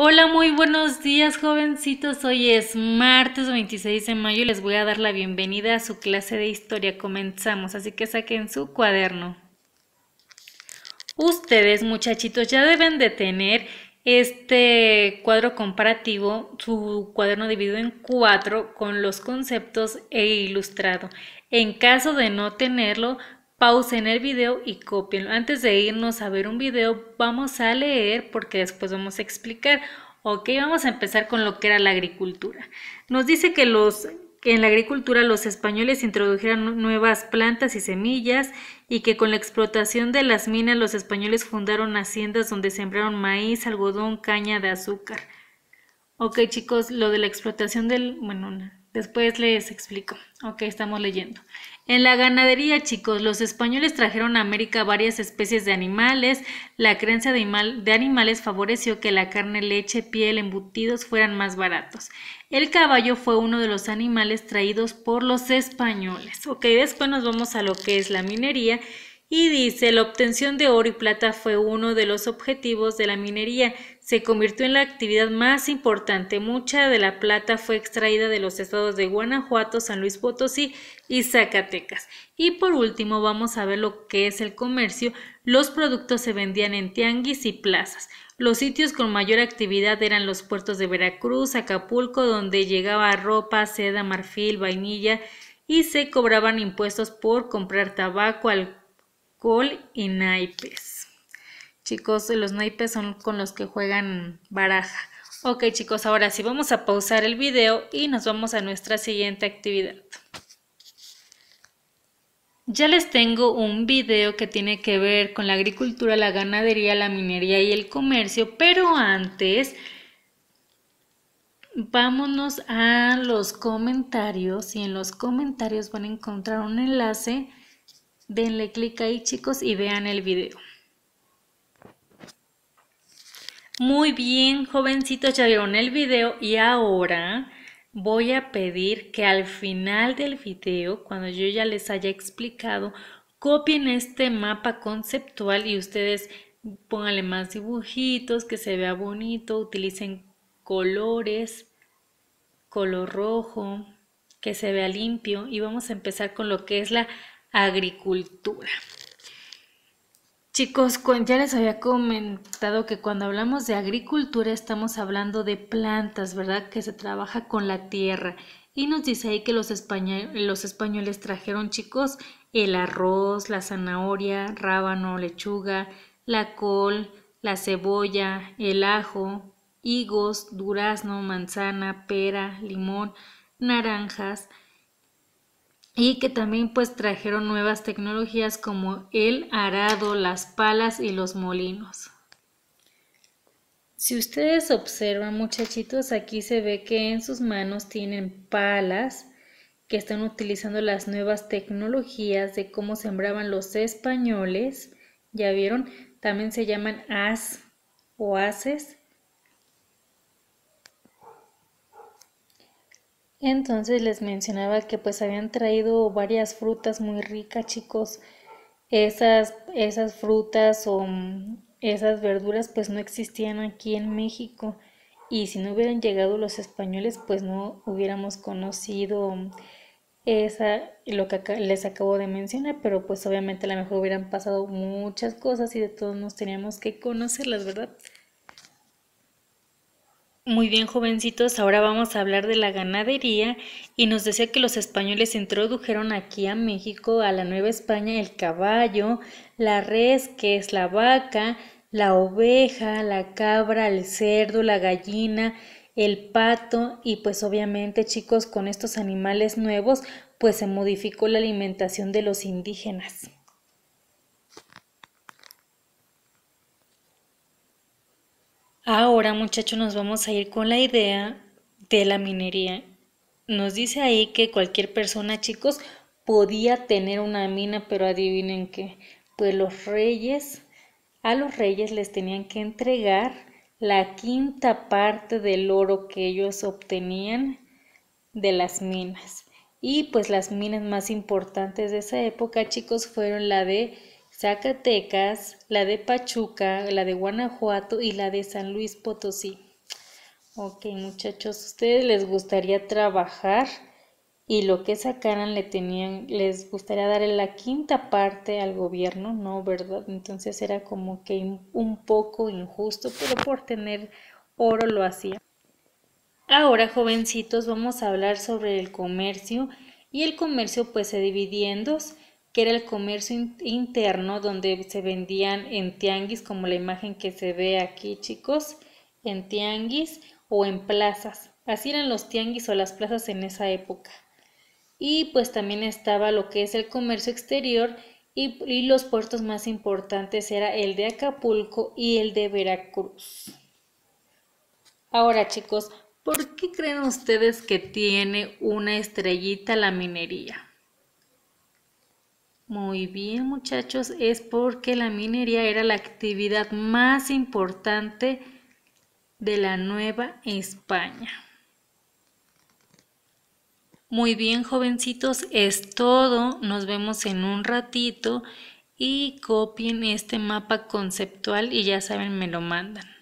Hola, muy buenos días jovencitos. Hoy es martes 26 de mayo y les voy a dar la bienvenida a su clase de historia. Comenzamos, así que saquen su cuaderno. Ustedes muchachitos ya deben de tener este cuadro comparativo, su cuaderno dividido en cuatro con los conceptos e ilustrado. En caso de no tenerlo, pausen el video y copienlo. Antes de irnos a ver un video, vamos a leer porque después vamos a explicar. Ok, vamos a empezar con lo que era la agricultura. Nos dice que los en la agricultura los españoles introdujeron nuevas plantas y semillas y que con la explotación de las minas los españoles fundaron haciendas donde sembraron maíz, algodón, caña de azúcar. Ok chicos, lo de la explotación del... bueno, Después les explico. Ok, estamos leyendo. En la ganadería, chicos, los españoles trajeron a América varias especies de animales. La creencia de, animales favoreció que la carne, leche, piel, embutidos fueran más baratos. El caballo fue uno de los animales traídos por los españoles. Ok, después nos vamos a lo que es la minería y dice la obtención de oro y plata fue uno de los objetivos de la minería, se convirtió en la actividad más importante. Mucha de la plata fue extraída de los estados de Guanajuato, San Luis Potosí y Zacatecas. Y por último vamos a ver lo que es el comercio. Los productos se vendían en tianguis y plazas. Los sitios con mayor actividad eran los puertos de Veracruz, Acapulco, donde llegaba ropa, seda, marfil, vainilla, y se cobraban impuestos por comprar tabaco, alcohol, col y naipes. Chicos, los naipes son con los que juegan baraja. Ok chicos, ahora sí vamos a pausar el video y nos vamos a nuestra siguiente actividad. Ya les tengo un video que tiene que ver con la agricultura, la ganadería, la minería y el comercio, pero antes vámonos a los comentarios y en los comentarios van a encontrar un enlace Denle clic ahí chicos y vean el video. Muy bien, jovencitos, ya vieron el video y ahora voy a pedir que al final del video, cuando yo ya les haya explicado, copien este mapa conceptual y ustedes pónganle más dibujitos, que se vea bonito, utilicen colores, color rojo, que se vea limpio y vamos a empezar con lo que es la agricultura. Chicos, ya les había comentado que cuando hablamos de agricultura estamos hablando de plantas, ¿verdad? Que se trabaja con la tierra. Y nos dice ahí que los, los españoles trajeron, chicos, el arroz, la zanahoria, rábano, lechuga, la col, la cebolla, el ajo, higos, durazno, manzana, pera, limón, naranjas, y que también pues trajeron nuevas tecnologías como el arado, las palas y los molinos. Si ustedes observan muchachitos, aquí se ve que en sus manos tienen palas que están utilizando las nuevas tecnologías de cómo sembraban los españoles. Ya vieron, también se llaman as o haces Entonces les mencionaba que pues habían traído varias frutas muy ricas, chicos. Esas, esas frutas o mm, esas verduras pues no existían aquí en México y si no hubieran llegado los españoles pues no hubiéramos conocido mm, esa lo que les acabo de mencionar pero pues obviamente a lo mejor hubieran pasado muchas cosas y de todos nos teníamos que conocerlas verdad muy bien, jovencitos, ahora vamos a hablar de la ganadería y nos decía que los españoles introdujeron aquí a México, a la Nueva España, el caballo, la res, que es la vaca, la oveja, la cabra, el cerdo, la gallina, el pato y pues obviamente chicos con estos animales nuevos pues se modificó la alimentación de los indígenas. Ahora, muchachos, nos vamos a ir con la idea de la minería. Nos dice ahí que cualquier persona, chicos, podía tener una mina, pero adivinen qué. Pues los reyes, a los reyes les tenían que entregar la quinta parte del oro que ellos obtenían de las minas. Y pues las minas más importantes de esa época, chicos, fueron la de Zacatecas, la de Pachuca, la de Guanajuato y la de San Luis Potosí. Ok, muchachos, ¿ustedes les gustaría trabajar? y lo que sacaran le tenían, les gustaría dar la quinta parte al gobierno, ¿no? ¿Verdad? Entonces era como que un poco injusto, pero por tener oro lo hacía. Ahora, jovencitos, vamos a hablar sobre el comercio y el comercio pues se dividiendo que era el comercio interno donde se vendían en tianguis, como la imagen que se ve aquí, chicos, en tianguis o en plazas. Así eran los tianguis o las plazas en esa época. Y pues también estaba lo que es el comercio exterior y, y los puertos más importantes era el de Acapulco y el de Veracruz. Ahora chicos, ¿por qué creen ustedes que tiene una estrellita la minería? Muy bien muchachos, es porque la minería era la actividad más importante de la Nueva España. Muy bien jovencitos, es todo. Nos vemos en un ratito y copien este mapa conceptual y ya saben, me lo mandan.